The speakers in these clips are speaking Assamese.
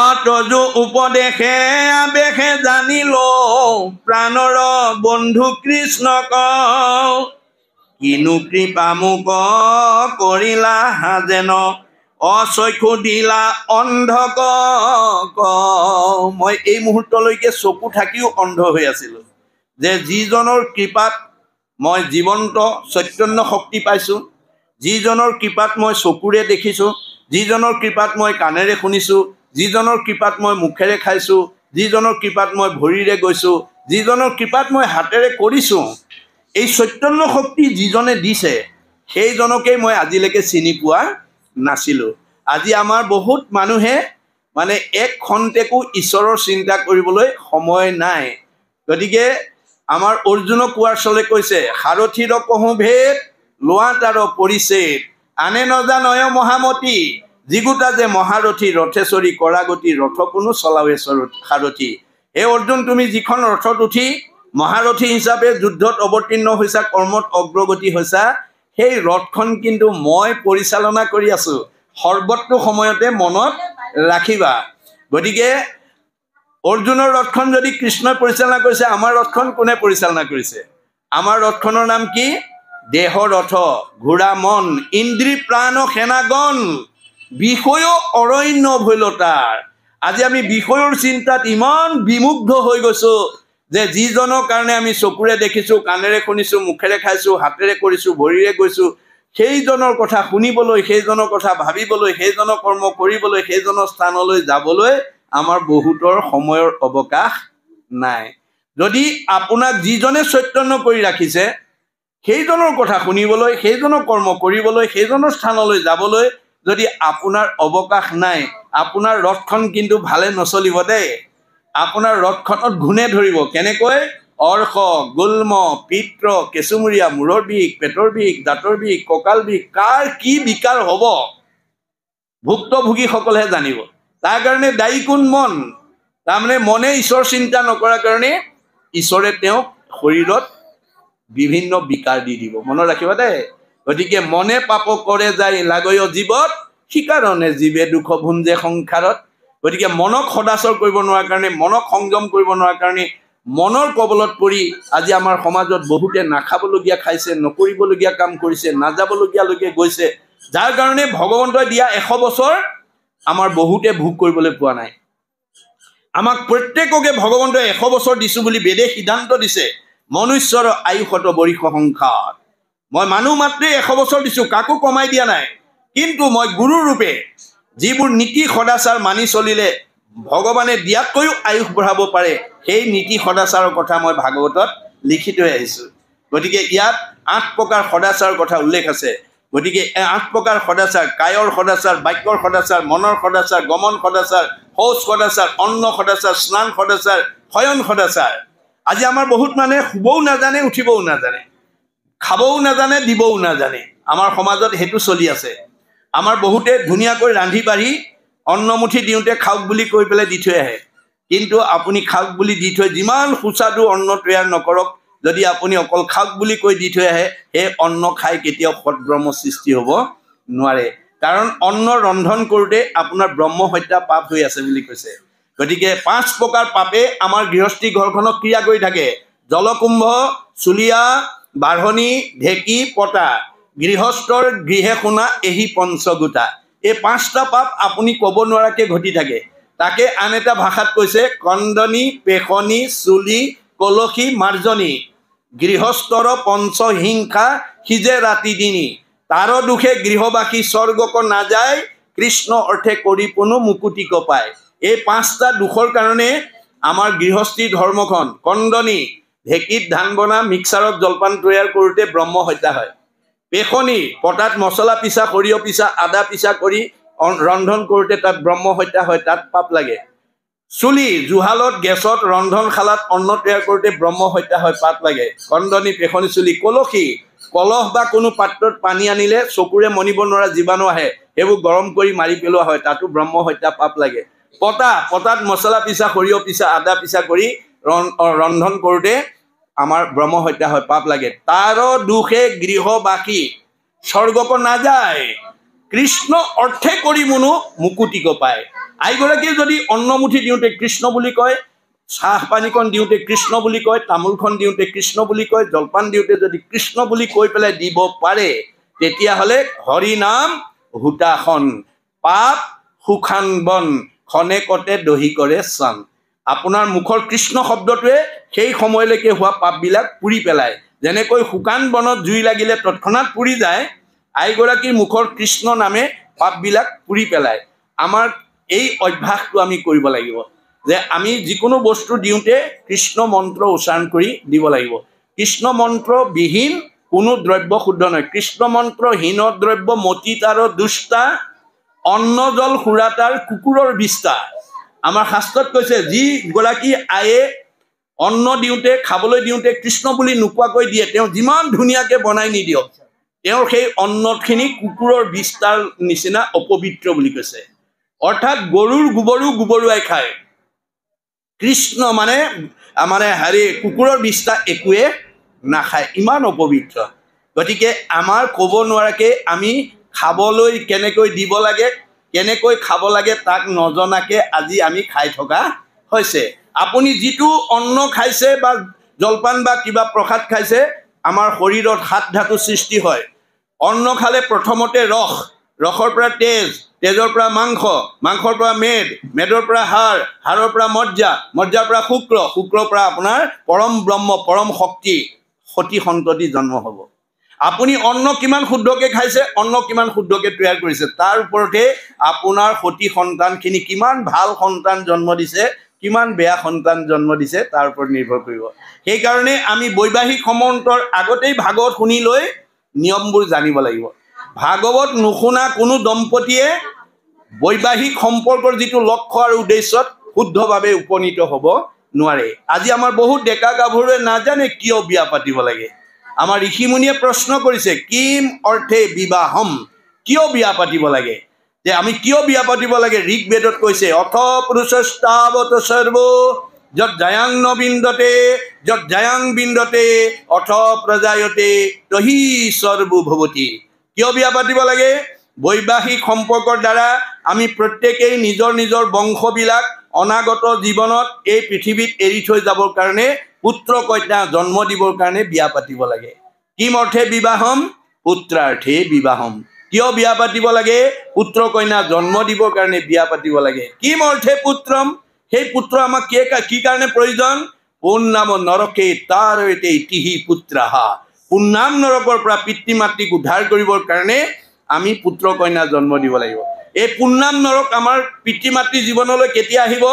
অতযো উপদেশে আবেশে জানিল প্ৰাণৰ বন্ধু কৃষ্ণ কিনো কৃপা মোক কৰিলা হাজেন অচক্ষু দিলা অন্ধক মই এই মুহূৰ্তলৈকে চকু থাকিও অন্ধ হৈ আছিলো যে যিজনৰ কৃপাত মই জীৱন্ত চৈতন্য শক্তি পাইছো যিজনৰ কৃপাত মই চকুৰে দেখিছো যিজনৰ কৃপাত মই কাণেৰে শুনিছো যিজনৰ কৃপাত মই মুখেৰে খাইছোঁ যিজনৰ কৃপাত মই ভৰিৰে গৈছোঁ যিজনৰ কৃপাত মই হাতেৰে কৰিছোঁ এই চৈতন্য শক্তি যিজনে দিছে সেইজনকেই মই আজিলৈকে চিনি পোৱা নাছিলোঁ আজি আমাৰ বহুত মানুহে মানে এক ক্ষন্তেকো ঈশ্বৰৰ চিন্তা কৰিবলৈ সময় নাই গতিকে আমাৰ অৰ্জুন কোৱাৰচলে কৈছে সাৰথিৰ কহোঁ ভেদ লোৱা তাৰ পৰিচেদ আনে নজানয় মহামতী যিগোটা যে মহাৰথী ৰথেশ্বৰী কৰাগতি ৰথ কোনো চলাওৱে সাৰথী হে অৰ্জুন তুমি যিখন ৰথত উঠি মহাৰথী হিচাপে যুদ্ধত অৱতীৰ্ণ হৈছা কৰ্মত অগ্ৰগতি হৈছা সেই ৰথখন কিন্তু মই পৰিচালনা কৰি আছো সৰ্বত্ব সময়তে মনত ৰাখিবা গতিকে অৰ্জুনৰ ৰথখন যদি কৃষ্ণই পৰিচালনা কৰিছে আমাৰ ৰথখন কোনে পৰিচালনা কৰিছে আমাৰ ৰথখনৰ নাম কি দেহ ৰথ ঘোঁৰা মন ইন্দ্ৰী প্ৰাণ সেনাগণ বিষয় অৰণ্য ভৈলতাৰ আজি আমি বিষয়ৰ চিন্তাত ইমান বিমুগ্ধ হৈ গৈছো যে যিজনৰ কাৰণে আমি চকুৰে দেখিছো কাণেৰে শুনিছো মুখেৰে খাইছো হাতেৰে কৰিছো ভৰিৰে গৈছো সেইজনৰ কথা শুনিবলৈ সেইজনৰ কথা ভাবিবলৈ সেইজনৰ কৰ্ম কৰিবলৈ সেইজনৰ স্থানলৈ যাবলৈ আমাৰ বহুতৰ সময়ৰ অৱকাশ নাই যদি আপোনাক যিজনে চৈতন্য কৰি ৰাখিছে সেইজনৰ কথা শুনিবলৈ সেইজনৰ কৰ্ম কৰিবলৈ সেইজনৰ স্থানলৈ যাবলৈ যদি আপোনাৰ অৱকাশ নাই আপোনাৰ ৰথখন কিন্তু ভালে নচলিব দেই আপোনাৰ ৰথখনত ঘূনে ধৰিব কেনেকৈ অৰ্ষ গুল্ম পিত্ৰ কেঁচুমূৰীয়া মূৰৰ বিষ পেটৰ বিষ দাঁতৰ বিষ কঁকাল বিষ কাৰ কি বিকাৰ হ'ব ভুক্তভোগীসকলেহে জানিব তাৰ কাৰণে দায়ী কোন মন তাৰমানে মনে ঈশ্বৰ চিন্তা নকৰাৰ কাৰণে ঈশ্বৰে তেওঁক শৰীৰত বিভিন্ন বিকাৰ দি দিব মনত ৰাখিব দেই গতিকে মনে পাপ কৰে যায় লাগয় জীৱত কাৰণে জীৱে দুখ ভুঞ্জে সংসাৰত গতিকে মনক সদাচৰ কৰিব নোৱাৰা কাৰণে মনক সংযম কৰিব নোৱাৰা কাৰণে মনৰ কবলত পৰি আজি আমাৰ সমাজত বহুতে নাখাবলগীয়া খাইছে নকৰিবলগীয়া কাম কৰিছে নাযাবলগীয়ালৈকে গৈছে যাৰ কাৰণে ভগৱন্তই দিয়া এশ বছৰ আমাৰ বহুতে ভোগ কৰিবলৈ পোৱা নাই আমাক প্ৰত্যেককে ভগৱন্তই এশ বছৰ দিছোঁ বুলি বেদে সিদ্ধান্ত দিছে মনুষ্যৰ আয়ুসত বৰিষ সংসাৰ মই মানুহ মাত্ৰেই এশ বছৰ দিছোঁ কাকো কমাই দিয়া নাই কিন্তু মই গুৰুৰূপে যিবোৰ নীতি সদাচাৰ মানি চলিলে ভগৱানে দিয়াতকৈও আয়ুস বঢ়াব পাৰে সেই নীতি সদাচাৰৰ কথা মই ভাগৱতত লিখি থৈ আহিছোঁ গতিকে ইয়াত আঠ প্ৰকাৰ সদাচাৰৰ কথা উল্লেখ আছে গতিকে আঠ প্ৰকাৰ সদাচাৰ কায়ৰ সদাচাৰ বাক্যৰ সদাচাৰ মনৰ সদাচাৰ গমন সদাচাৰ শৌচ সদাচাৰ অন্ন সদাচাৰ স্নান সদাচাৰ শয়ন সদাচাৰ আজি আমাৰ বহুত মানুহে শুবও নাজানে উঠিবও নাজানে খাবও নাজানে দিবও নাজানে আমাৰ সমাজত সেইটো চলি আছে আমাৰ বহুতে ধুনীয়াকৈ ৰান্ধি বাঢ়ি অন্নমুঠি দিওঁতে খাওক বুলি কৈ পেলাই দি থৈ আহে কিন্তু আপুনি খাওক বুলি দি থৈ যিমান সুস্বাদু অন্ন তৈয়াৰ নকৰক যদি আপুনি অকল খাওক বুলি কৈ দি থৈ আহে সেই অন্ন খাই কেতিয়াও সদব্ৰহ্ম সৃষ্টি হ'ব নোৱাৰে কাৰণ অন্ন ৰন্ধন কৰোঁতে আপোনাৰ ব্ৰহ্মহত্যা পাপ হৈ আছে বুলি কৈছে গতিকে পাঁচ প্ৰকাৰ পাপে আমাৰ গৃহস্থী ঘৰখনক ক্ৰিয়া কৰি থাকে জলকুম্ভ চুলিয়া বাঢ়নী ঢেঁকী পতা গৃহস্থৰ গৃহে শুনা এহি পঞ্চ গোটা এই পাঁচটা পাপ আপুনি ক'ব নোৱাৰাকে ঘটি থাকে তাকে আন এটা ভাষাত কৈছে কন্দনী পেষনী চুলি কলসী মাৰ্জনী গৃহস্থৰ পঞ্চ পঞ্চহিংসা সিজে ৰাতি দিনী তাৰ দুখে গৃহবাসী স্বৰ্গক নাযায় কৃষ্ণ অৰ্থে কৰি পুনো মুকুতি কপায় এই পাঁচটা দুখৰ কাৰণে আমাৰ গৃহস্থী ধৰ্মখন কন্দনী ঢেঁকীত ধান বনা মিক্সাৰত জলপান তৈয়াৰ কৰোঁতে ব্ৰহ্ম হত্যা হয় পেখনি পটাত মছলা পিছা সৰিয়হ পিছা আদা পিছা কৰি ৰন্ধন কৰোঁতে তাত ব্ৰহ্ম হত্যা হয় তাত পাপ লাগে চুলি জুহালত গেছত ৰন্ধনশালাত অন্ন তৈয়াৰ কৰোঁতে ব্ৰহ্ম হত্যা হয় পাপ লাগে খণ্ডনি পেখনি চুলি কলসী কলহ বা কোনো পাত্ৰত পানী আনিলে চকুৰে মনিব নোৱাৰা জীৱাণু আহে সেইবোৰ গৰম কৰি মাৰি পেলোৱা হয় তাতো ব্ৰহ্ম হত্যা পাপ লাগে পতা পতাত মছলা পিছা সৰিয়হ পিছা আদা পিছা কৰি ৰন্ধন কৰোঁতে আমাৰ ব্ৰহ্মহত্যা হয় পাপ লাগে তাৰ দুখে গৃহবাসী স্বৰ্গক নাযায় কৃষ্ণ অৰ্থে কৰি মুনো মুকুটিক পায় আইগৰাকীয়ে যদি অন্নমুঠি দিওঁতে কৃষ্ণ বুলি কয় চাহ পানীকণ দিওঁতে কৃষ্ণ বুলি কয় তামোলখন দিওঁতে কৃষ্ণ বুলি কয় জলপান দিওঁতে যদি কৃষ্ণ বুলি কৈ পেলাই দিব পাৰে তেতিয়াহ'লে হৰি নাম হুতাখন পাপ সুখান বন খনে কতে দহি কৰে চান আপোনাৰ মুখৰ কৃষ্ণ শব্দটোৱে সেই সময়লৈকে হোৱা পাপবিলাক পুৰি পেলায় যেনেকৈ শুকান বনত জুই লাগিলে তৎক্ষণাৎ পুৰি যায় আইগৰাকীৰ মুখৰ কৃষ্ণ নামে পাপবিলাক পুৰি পেলায় আমাৰ এই অভ্যাসটো আমি কৰিব লাগিব যে আমি যিকোনো বস্তু দিওঁতে কৃষ্ণ মন্ত্ৰ উচ্চাৰণ কৰি দিব লাগিব কৃষ্ণ মন্ত্ৰ বিহীন কোনো দ্ৰব্য শুদ্ধ নহয় কৃষ্ণ মন্ত্ৰ হীন দ্ৰব্য মতি তাৰ দুষ্টা অন্নজল সুৰাতাৰ কুকুৰৰ বিষ্টা আমাৰ শাস্ত্ৰত কৈছে যি গৰাকী আয়ে অন্ন দিওঁতে খাবলৈ দিওঁতে কৃষ্ণ বুলি নোকোৱাকৈ দিয়ে তেওঁ যিমান ধুনীয়াকৈ বনাই নিদিয়ক তেওঁৰ সেই অন্নখিনি কুকুৰৰ বিস্তাৰ নিচিনা অপবিত্ৰ বুলি কৈছে অৰ্থাৎ গৰুৰ গোবৰো গোবৰুৱাই খায় কৃষ্ণ মানে মানে হেৰি কুকুৰৰ বিস্তাৰ একোৱে নাখায় ইমান অপবিত্ৰ গতিকে আমাৰ ক'ব নোৱাৰাকৈ আমি খাবলৈ কেনেকৈ দিব লাগে কেনেকৈ খাব লাগে তাক নজনাকে আজি আমি খাই থকা হৈছে আপুনি যিটো অন্ন খাইছে বা জলপান বা কিবা প্ৰসাদ খাইছে আমাৰ শৰীৰত হাত ধাতু সৃষ্টি হয় অন্ন খালে প্ৰথমতে ৰস ৰসৰ পৰা তেজ তেজৰ পৰা মাংস মাংসৰ পৰা মেদ মেদৰ পৰা হাড় হাড়ৰ পৰা মৰ্যা মৰ্যাৰ পৰা শুক্ৰ শুক্ৰৰ পৰা আপোনাৰ পৰম ব্ৰহ্ম পৰম শক্তি সতী সন্ততি জন্ম হ'ব আপুনি অন্ন কিমান শুদ্ধকে খাইছে অন্ন কিমান শুদ্ধকে তৈয়াৰ কৰিছে তাৰ ওপৰতে আপোনাৰ সতি সন্তানখিনি কিমান ভাল সন্তান জন্ম দিছে কিমান বেয়া সন্তান জন্ম দিছে তাৰ ওপৰত নিৰ্ভৰ কৰিব সেইকাৰণে আমি বৈবাহিক সমন্তৰ আগতেই ভাগৱত শুনি লৈ নিয়মবোৰ জানিব লাগিব ভাগৱত নুশুনা কোনো দম্পতীয়ে বৈবাহিক সম্পৰ্কৰ যিটো লক্ষ্য আৰু উদ্দেশ্যত শুদ্ধভাৱে উপনীত হ'ব নোৱাৰে আজি আমাৰ বহুত ডেকা গাভৰুৱে নাজানে কিয় বিয়া পাতিব লাগে আমাৰ ঋষিমুনিয়ে প্ৰশ্ন কৰিছে কিম অৰ্থে বিবাহম কিয় বিয়া পাতিব লাগে যে আমি কিয় বিয়া পাতিব লাগে ঋগ বেদত কৈছে অথ পুৰুষস্তাৱত সৰ্ব যত জায়াং নবিন্দতে যত জায়াং বিন্দতে অথ প্ৰজায়তে তহি সৰ্বু ভৱতী কিয় বিয়া পাতিব লাগে বৈবাহিক সম্পৰ্কৰ দ্বাৰা আমি প্ৰত্যেকেই নিজৰ নিজৰ বংশবিলাক অনাগত জীৱনত এই পৃথিৱীত এৰি থৈ যাবৰ কাৰণে পুত্ৰ কন্যা জন্ম দিবৰ কাৰণে বিয়া পাতিব লাগে কিম অৰ্থে বিবাহম পুত্ৰাৰ্থে বিবাহম কিয় বিয়া পাতিব লাগে পুত্ৰ কন্যা জন্ম দিবৰ কাৰণে বিয়া পাতিব লাগে কিম অৰ্থে পুত্ৰম সেই পুত্ৰ আমাক কি কি কাৰণে প্ৰয়োজন পূৰ্ণাম নৰকে তাৰ এতিয়া তিহি পুত্ৰাহা নাম নৰকৰ পৰা পিতৃ মাতৃক উদ্ধাৰ কৰিবৰ কাৰণে আমি পুত্ৰ কন্যা জন্ম দিব লাগিব এই পূৰ্ণাম নৰক আমাৰ পিতৃ মাতৃ জীৱনলৈ কেতিয়া আহিব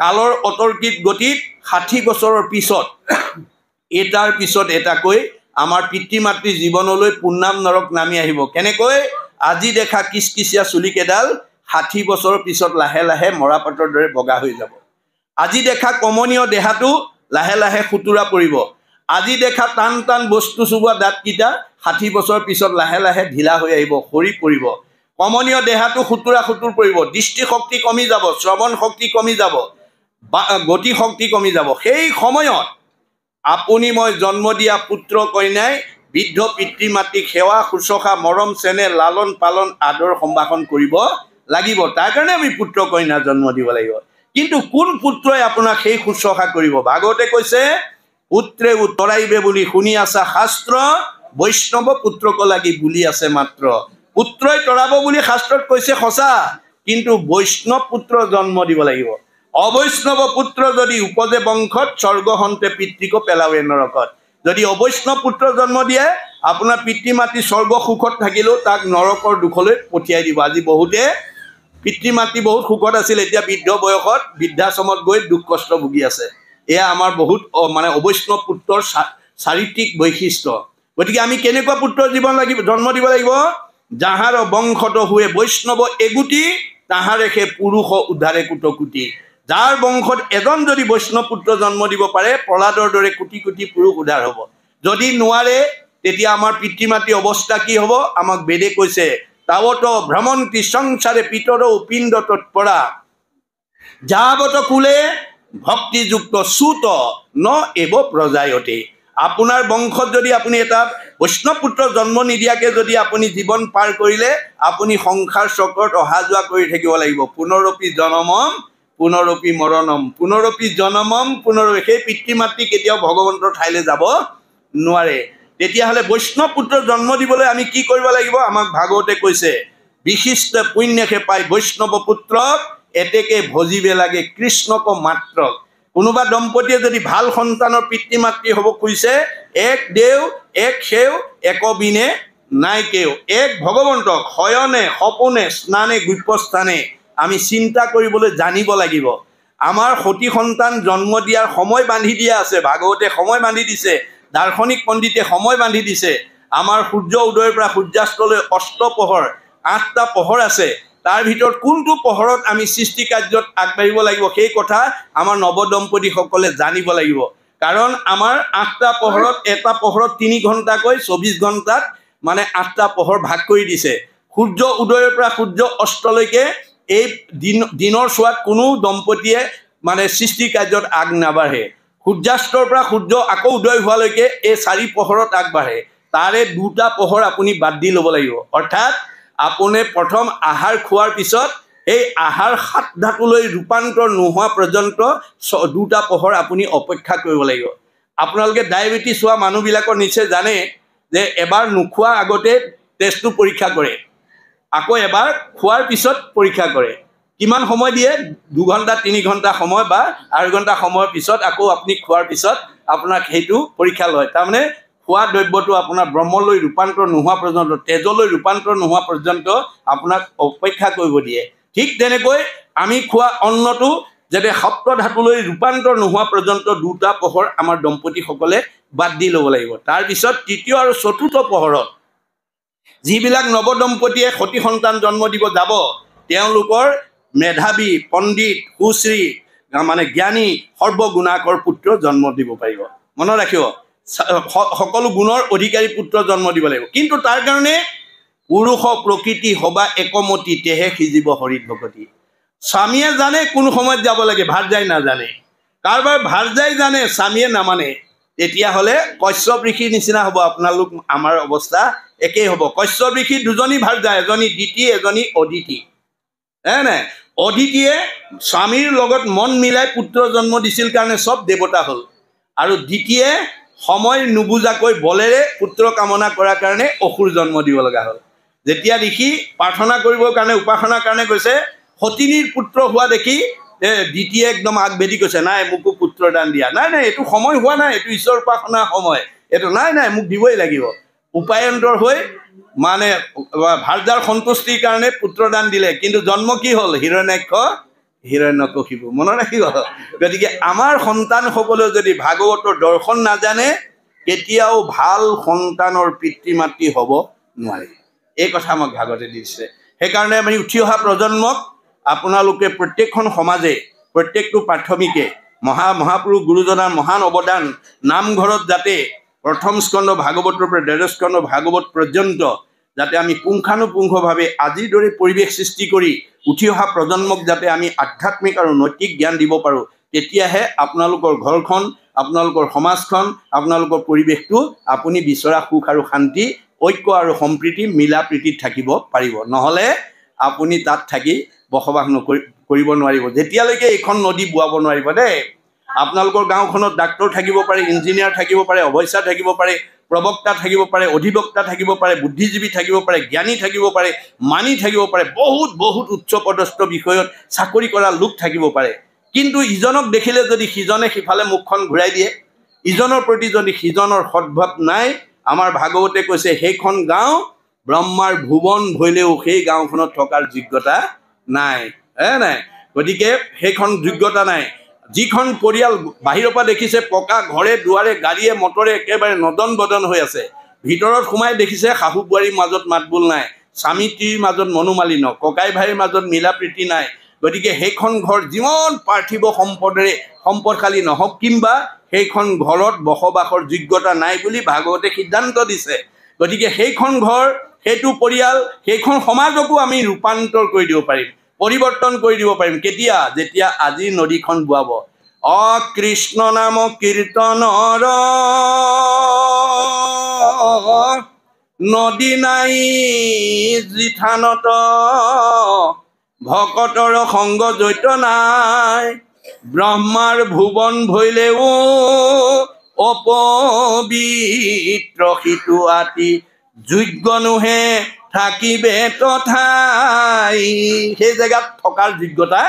কালৰ অতৰ্কিত গতিত ষাঠি বছৰৰ পিছত এটাৰ পিছত এটাকৈ আমাৰ পিতৃ মাতৃ জীৱনলৈ পূৰ্ণাম নৰক নামি আহিব কেনেকৈ আজি দেখা কিচকিচীয়া চুলিকেইডাল ষাঠি বছৰৰ পিছত লাহে লাহে মৰাপাতৰ দৰে বগা হৈ যাব আজি দেখা কমনীয় দেহাটো লাহে লাহে সুতুৰা পৰিব আজি দেখা টান টান বস্তু চুবোৱা দাঁতকেইটা ষাঠি বছৰ পিছত লাহে লাহে ঢিলা হৈ আহিব সৰি পৰিব কমনীয় দেহাটো সোঁতোৰা সোঁতোৰ পৰিব দৃষ্টিশক্তি কমি যাব শ্ৰৱণ শক্তি কমি যাব বা গতি শক্তি কমি যাব সেই সময়ত আপুনি মই জন্ম দিয়া পুত্ৰ কইনাই বৃদ্ধ পিতৃ মাতৃক সেৱা শুশ্ৰূষা মৰম চেনে লালন পালন আদৰ সম্ভাষণ কৰিব লাগিব তাৰ কাৰণে আমি পুত্ৰ কইনা জন্ম দিব লাগিব কিন্তু কোন পুত্ৰই আপোনাক সেই শুশ্ৰূষা কৰিব ভাগৱতে কৈছে পুত্ৰে উত্তৰাইবে বুলি শুনি আছা শাস্ত্ৰ বৈষ্ণৱ পুত্ৰকো লাগি বুলি আছে মাত্ৰ পুত্ৰই তৰাব বুলি শাস্ত্ৰত কৈছে সঁচা কিন্তু বৈষ্ণৱ পুত্ৰ জন্ম দিব লাগিব অবৈষ্ণৱ পুত্ৰ যদি উপজে বংশত স্বৰ্গহন্তে পিতৃকো পেলাবে নৰকত যদি অবৈষ্ণৱ পুত্ৰ জন্ম দিয়ে আপোনাৰ পিতৃ মাতৃ স্বৰ্গ সুখত থাকিলেও তাক নৰকৰ দুখলৈ পঠিয়াই দিব আজি বহুতে পিতৃ মাতৃ বহুত সুখত আছিল এতিয়া বৃদ্ধ বয়সত বৃদ্ধাশ্ৰমত গৈ দুখ কষ্ট ভুগি আছে এয়া আমাৰ বহুত মানে অবৈষ্ণৱ পুত্ৰৰ চাৰিত্ৰিক বৈশিষ্ট্য গতিকে আমি কেনেকুৱা পুত্ৰ জীৱন লাগিব জন্ম দিব লাগিব যাহাৰ বংশত হুৱে বৈষ্ণৱ এগুটি তাহাৰে সেই পুৰুষ উদ্ধাৰে কুটকুটি যাৰ বংশত এজন যদি বৈষ্ণৱ পুত্ৰ জন্ম দিব পাৰে প্ৰহ্লাদৰ দৰে কোটি কোটি পুৰুষ উদ্ধাৰ হ'ব যদি নোৱাৰে তেতিয়া আমাৰ পিতৃ মাতৃ অৱস্থা কি হ'ব আমাক বেদে কৈছে তাৱত ভ্ৰমন্তী সংসাৰে পিতৰ উপিণ্ড তৎপৰা যাৱত কুলে ভক্তিযুক্ত চুত ন এব প্ৰজায়তে আপোনাৰ বংশত যদি আপুনি এটা বৈষ্ণৱপুত্ৰ জন্ম নিদিয়াকৈ যদি আপুনি জীৱন পাৰ কৰিলে আপুনি সংসাৰ চক্ৰত অহা যোৱা কৰি থাকিব লাগিব পুনৰপি জনমম পুনৰপি মৰণম পুনৰপি জনমম পুনৰপি সেই পিতৃ মাতৃ কেতিয়াও ভগৱন্তৰ ঠাইলৈ যাব নোৱাৰে তেতিয়াহ'লে বৈষ্ণৱপুত্ৰ জন্ম দিবলৈ আমি কি কৰিব লাগিব আমাক ভাগৱতে কৈছে বিশিষ্ট পুণ্যসে পায় বৈষ্ণৱ পুত্ৰক এতেকে ভজিবে লাগে কৃষ্ণক মাত্ৰ কোনোবা দম্পতীয়ে যদি ভাল সন্তানৰ পিতৃ মাতৃ হ'ব খুজিছে এক দেও এক সেও একবিনে নাইকেও এক ভগৱন্তক শয়নে সপোনে স্নানে গুপ্যস্থানে আমি চিন্তা কৰিবলৈ জানিব লাগিব আমাৰ সতি সন্তান জন্ম দিয়াৰ সময় বান্ধি দিয়া আছে ভাগৱতে সময় বান্ধি দিছে দাৰ্শনিক পণ্ডিতে সময় বান্ধি দিছে আমাৰ সূৰ্য উদয়ৰ পৰা সূৰ্যাস্তলৈ অষ্ট পোহৰ আঠটা পোহৰ আছে তাৰ ভিতৰত কোনটো পোহৰত আমি সৃষ্টি কাৰ্যত আগবাঢ়িব লাগিব সেই কথা আমাৰ নৱদম্পতীসকলে জানিব লাগিব কাৰণ আমাৰ আঠটা পোহৰত এটা পোহৰত তিনি ঘণ্টাকৈ চৌবিছ ঘণ্টাত মানে আঠটা পোহৰ ভাগ কৰি দিছে সূৰ্য উদয়ৰ পৰা সূৰ্য অস্তলৈকে এই দিন দিনৰ চোৱাত কোনো দম্পতীয়ে মানে সৃষ্টি কাৰ্যত আগ নাবাঢ়ে সূৰ্যাস্তৰ পৰা সূৰ্য আকৌ উদয় হোৱালৈকে এই চাৰি পোহৰত আগবাঢ়ে তাৰে দুটা পোহৰ আপুনি বাদ দি ল'ব লাগিব অৰ্থাৎ আপুনি প্ৰথম আহাৰ খোৱাৰ পিছত এই আহাৰ সাত ধাতুলৈ ৰূপান্তৰ নোহোৱা পৰ্যন্ত দুটা পোহৰ আপুনি অপেক্ষা কৰিব লাগিব আপোনালোকে ডায়েবেটিছ হোৱা মানুহবিলাকৰ নিচে জানে যে এবাৰ নোখোৱা আগতে টেষ্টটো পৰীক্ষা কৰে আকৌ এবাৰ খোৱাৰ পিছত পৰীক্ষা কৰে কিমান সময় দিয়ে দুঘণ্টা তিনি ঘণ্টা সময় বা আঢ়ৈ ঘণ্টা সময়ৰ পিছত আকৌ আপুনি খোৱাৰ পিছত আপোনাক সেইটো পৰীক্ষা লয় তাৰমানে খোৱা দ্ৰব্যটো আপোনাৰ ব্ৰহ্মলৈ ৰূপান্তৰ নোহোৱা পৰ্যন্ত তেজলৈ ৰূপান্তৰ নোহোৱা পৰ্যন্ত আপোনাক অপেক্ষা কৰিব দিয়ে ঠিক তেনেকৈ আমি খোৱা অন্নটো যাতে সপ্তধাতুলৈ ৰূপান্তৰ নোহোৱা পৰ্যন্ত দুটা পোহৰ আমাৰ দম্পতীসকলে বাদ দি ল'ব লাগিব তাৰপিছত তৃতীয় আৰু চতুৰ্থ পোহৰত যিবিলাক নৱদম্পতীয়ে সতী সন্তান জন্ম দিব যাব তেওঁলোকৰ মেধাৱী পণ্ডিত সুশ্ৰী মানে জ্ঞানী সৰ্বগুণাকৰ পুত্ৰ জন্ম দিব পাৰিব মনত ৰাখিব সকলো গুণৰ অধিকাৰী পুত্ৰ জন্ম দিব লাগিব কিন্তু তাৰ কাৰণে পুৰুষ প্ৰকৃতি সবা একমতি তেহে সিজিব হৰিত ভকতি স্বামীয়ে জানে কোন সময়ত যাব লাগে ভাৰজাই নাজানে কাৰোবাৰ ভাৰজাই জানে স্বামীয়ে নামানে তেতিয়াহ'লে কশ্যপৃষিৰ নিচিনা হ'ব আপোনালোক আমাৰ অৱস্থা একেই হ'ব কশ্যপৃষি দুজনী ভাৰজা এজনী দ্বিতী এজনী অদিতি হয় নাই অদিতিয়ে স্বামীৰ লগত মন মিলাই পুত্ৰ জন্ম দিছিল কাৰণে চব দেৱতা হ'ল আৰু দ্বিতীয়ে সময় নুবুজাকৈ বলেৰে পুত্ৰ কামনা কৰাৰ কাৰণে অসুৰ জন্ম দিব লগা হ'ল যেতিয়া দেখি প্ৰাৰ্থনা কৰিবৰ কাৰণে উপাসনাৰ কাৰণে কৈছে সতিনীৰ পুত্ৰ হোৱা দেখি দ্বিতীয় একদম আগবেদি কৈছে নাই মোকো পুত্ৰ দান দিয়া নাই নাই এইটো সময় হোৱা নাই এইটো ঈশ্বৰ উপাসনা সময় এইটো নাই নাই মোক দিবই লাগিব উপায়ন্তৰ হৈ মানে ভাৰ্যাৰ সন্তুষ্টিৰ কাৰণে পুত্ৰ দান দিলে কিন্তু জন্ম কি হ'ল হিৰণাক্ষ হিৰণ্য কষিব মনত ৰাখিব গতিকে আমাৰ সন্তানসকলে যদি ভাগৱতৰ দৰ্শন নাজানে কেতিয়াও ভাল সন্তানৰ পিতৃ মাতৃ হ'ব নোৱাৰে এই কথা আমাক ভাগৱতে দিছে সেইকাৰণে আমি উঠি অহা প্ৰজন্মক আপোনালোকে প্ৰত্যেকখন সমাজে প্ৰত্যেকটো প্ৰাথমিকে মহা মহাপুৰুষ গুৰুজনাৰ মহান অৱদান নামঘৰত যাতে প্ৰথম স্কন্ধ ভাগৱতৰ পৰা দ্বাদশ স্কন্ধ ভাগৱত পৰ্যন্ত যাতে আমি পুংখানুপুংখভাৱে আজিৰ দৰে পৰিৱেশ সৃষ্টি কৰি উঠি অহা প্ৰজন্মক যাতে আমি আধ্যাত্মিক আৰু নৈতিক জ্ঞান দিব পাৰোঁ তেতিয়াহে আপোনালোকৰ ঘৰখন আপোনালোকৰ সমাজখন আপোনালোকৰ পৰিৱেশটো আপুনি বিচৰা সুখ আৰু শান্তি ঐক্য আৰু সম্প্ৰীতি মিলা প্ৰীতিত থাকিব পাৰিব নহ'লে আপুনি তাত থাকি বসবাস নকৰি কৰিব নোৱাৰিব যেতিয়ালৈকে এইখন নদী বোৱাব নোৱাৰিব দেই আপোনালোকৰ গাঁওখনত ডাক্তৰ থাকিব পাৰে ইঞ্জিনিয়াৰ থাকিব পাৰে অৱস্যা থাকিব পাৰে প্ৰবক্তা থাকিব পাৰে অধিবক্তা থাকিব পাৰে বুদ্ধিজীৱী থাকিব পাৰে জ্ঞানী থাকিব পাৰে মানি থাকিব পাৰে বহুত বহুত উচ্চ পদস্থ বিষয়ত চাকৰি কৰা লোক থাকিব পাৰে কিন্তু ইজনক দেখিলে যদি সিজনে সিফালে মুখখন ঘূৰাই দিয়ে ইজনৰ প্ৰতি যদি সিজনৰ সদ্ভাৱ নাই আমাৰ ভাগৱতে কৈছে সেইখন গাঁও ব্ৰহ্মাৰ ভুৱন হ'লেও সেই গাঁওখনত থকাৰ যোগ্যতা নাই হয় নাই গতিকে সেইখন যোগ্যতা নাই যিখন পৰিয়াল বাহিৰৰ পৰা দেখিছে পকা ঘৰে দুৱাৰে গাড়ীয়ে মটৰে একেবাৰে নদন বদন হৈ আছে ভিতৰত সোমাই দেখিছে শাহু বোৱাৰীৰ মাজত মাত বোল নাই স্বামীটিৰ মাজত মনোমালিন ককাই ভাইৰ মাজত মিলা প্ৰীতি নাই গতিকে সেইখন ঘৰ যিমান পাৰ্থিৱ সম্পদেৰে সম্পদশালী নহওক কিম্বা সেইখন ঘৰত বসবাসৰ যোগ্যতা নাই বুলি ভাগৱতে সিদ্ধান্ত দিছে গতিকে সেইখন ঘৰ সেইটো পৰিয়াল সেইখন সমাজকো আমি ৰূপান্তৰ কৰি দিব পাৰিম পৰিৱৰ্তন কৰি দিব পাৰিম কেতিয়া যেতিয়া আজি নদীখন বোৱাব অ কৃষ্ণ নাম কীৰ্তনৰ নদী নাই জিঠানত ভকতৰ সংগ জড়িত নাই ব্ৰহ্মাৰ ভুৱন ভৈলেও অপবিত্ৰ সিটো আতি যোগ্য নোহে থাকিবে তথাই সেই জেগাত থকাৰ যোগ্যতা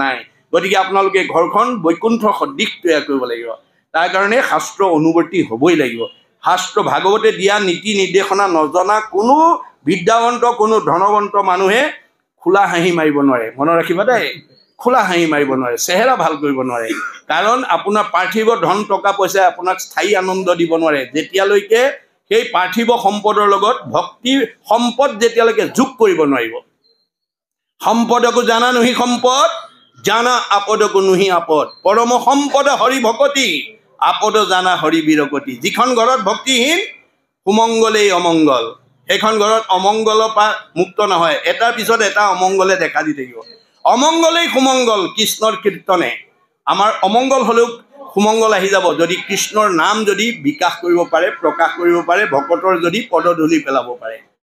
নাই গতিকে আপোনালোকে ঘৰখন বৈকুণ্ঠ সদৃশ তৈয়াৰ কৰিব লাগিব তাৰ কাৰণে শাস্ত্ৰ অনুৱৰ্তী হ'বই লাগিব শাস্ত্ৰ ভাগৱতে দিয়া নীতি নিৰ্দেশনা নজনা কোনো বিদ্যাৱন্ত কোনো ধনৱন্ত মানুহে খোলা হাঁহি মাৰিব নোৱাৰে মনত ৰাখিবা দেই খোলা হাঁহি মাৰিব নোৱাৰে চেহেৰা ভাল কৰিব নোৱাৰে কাৰণ আপোনাৰ পাৰ্থিৱ ধন টকা পইচাই আপোনাক স্থায়ী আনন্দ দিব নোৱাৰে যেতিয়ালৈকে সেই পাৰ্থিৱ সম্পদৰ লগত ভক্তি সম্পদ যেতিয়ালৈকে যোগ কৰিব নোৱাৰিব সম্পদকো জানা নুহি সম্পদ জানা আপদকো নুহি আপদ পৰম সম্পদ হৰি ভকতি আপদ জানা হৰি বিৰকতি যিখন ঘৰত ভক্তিহীন সুমংগলেই অমংগল সেইখন ঘৰত অমংগলৰ পৰা মুক্ত নহয় এটাৰ পিছত এটা অমংগলে দেখা দি থাকিব অমংগলেই সুমংগল কৃষ্ণৰ কীৰ্তনে আমাৰ অমংগল হ'লেও সুমংগল আহি যাব যদি কৃষ্ণৰ নাম যদি বিকাশ কৰিব পাৰে প্ৰকাশ কৰিব পাৰে ভকতৰ যদি পদধূলি পেলাব পাৰে